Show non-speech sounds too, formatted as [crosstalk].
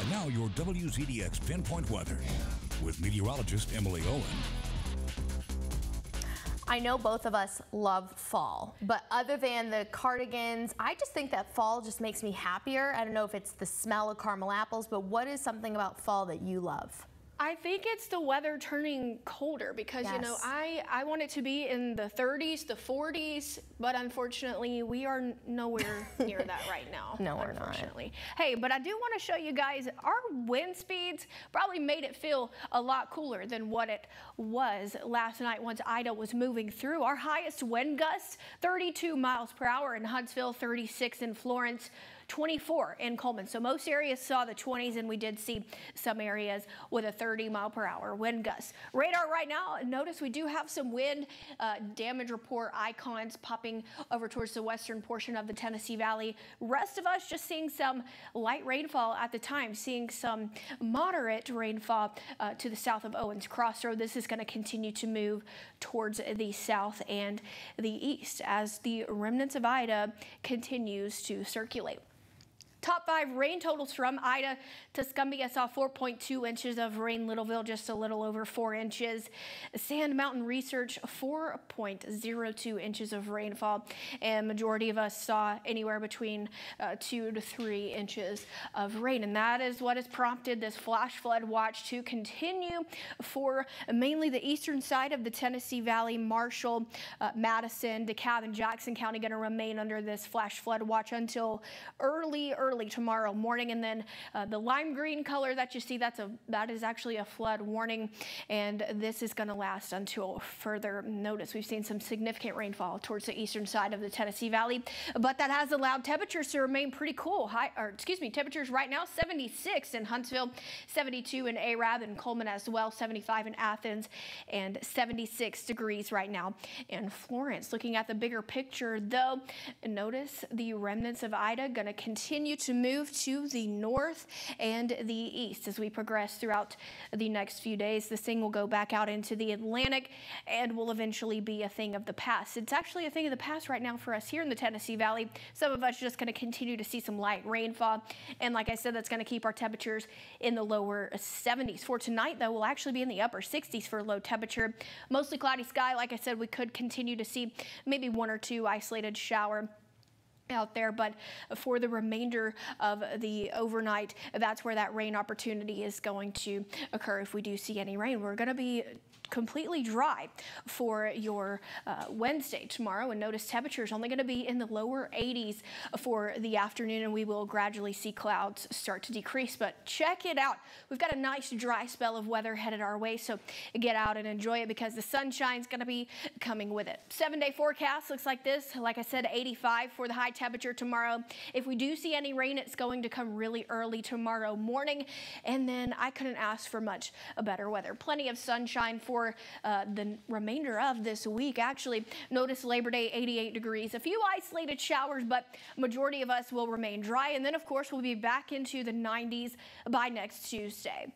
And now your WZDX Pinpoint Weather with meteorologist Emily Owen. I know both of us love fall, but other than the cardigans, I just think that fall just makes me happier. I don't know if it's the smell of caramel apples, but what is something about fall that you love? I think it's the weather turning colder because yes. you know I I want it to be in the 30s, the 40s, but unfortunately we are nowhere [laughs] near that right now. No, we're unfortunately. Not. Hey, but I do want to show you guys our wind speeds probably made it feel a lot cooler than what it was last night once Ida was moving through. Our highest wind gusts 32 miles per hour in Huntsville, 36 in Florence. 24 in Coleman. So most areas saw the 20s and we did see some areas with a 30 mile per hour wind gust. Radar right now, notice we do have some wind uh, damage report icons popping over towards the western portion of the Tennessee Valley. Rest of us just seeing some light rainfall at the time, seeing some moderate rainfall uh, to the south of Owens Crossroad. This is going to continue to move towards the south and the east as the remnants of Ida continues to circulate. Top five rain totals from Ida to saw 4.2 inches of rain. Littleville just a little over 4 inches. Sand Mountain Research 4.02 inches of rainfall. And majority of us saw anywhere between uh, 2 to 3 inches of rain. And that is what has prompted this flash flood watch to continue for mainly the eastern side of the Tennessee Valley, Marshall, uh, Madison, DeKalb, and Jackson County going to remain under this flash flood watch until early, early early tomorrow morning. And then uh, the lime green color that you see, that's a, that is actually a flood warning. And this is gonna last until further notice. We've seen some significant rainfall towards the eastern side of the Tennessee Valley, but that has allowed temperatures to remain pretty cool. High, or excuse me, temperatures right now, 76 in Huntsville, 72 in Arab and Coleman as well, 75 in Athens and 76 degrees right now in Florence. Looking at the bigger picture though, notice the remnants of Ida gonna continue to move to the north and the east as we progress throughout the next few days. This thing will go back out into the Atlantic and will eventually be a thing of the past. It's actually a thing of the past right now for us here in the Tennessee Valley. Some of us are just going to continue to see some light rainfall. And like I said, that's going to keep our temperatures in the lower 70s. For tonight, though, we'll actually be in the upper 60s for low temperature. Mostly cloudy sky. Like I said, we could continue to see maybe one or two isolated shower out there, but for the remainder of the overnight, that's where that rain opportunity is going to occur if we do see any rain. We're going to be completely dry for your uh, Wednesday tomorrow and notice temperatures only going to be in the lower 80s for the afternoon and we will gradually see clouds start to decrease but check it out we've got a nice dry spell of weather headed our way so get out and enjoy it because the sunshine's going to be coming with it seven day forecast looks like this like I said 85 for the high temperature tomorrow. If we do see any rain, it's going to come really early tomorrow morning. And then I couldn't ask for much a better weather. Plenty of sunshine for uh, the remainder of this week. Actually, notice Labor Day 88 degrees. A few isolated showers, but majority of us will remain dry. And then, of course, we'll be back into the 90s by next Tuesday.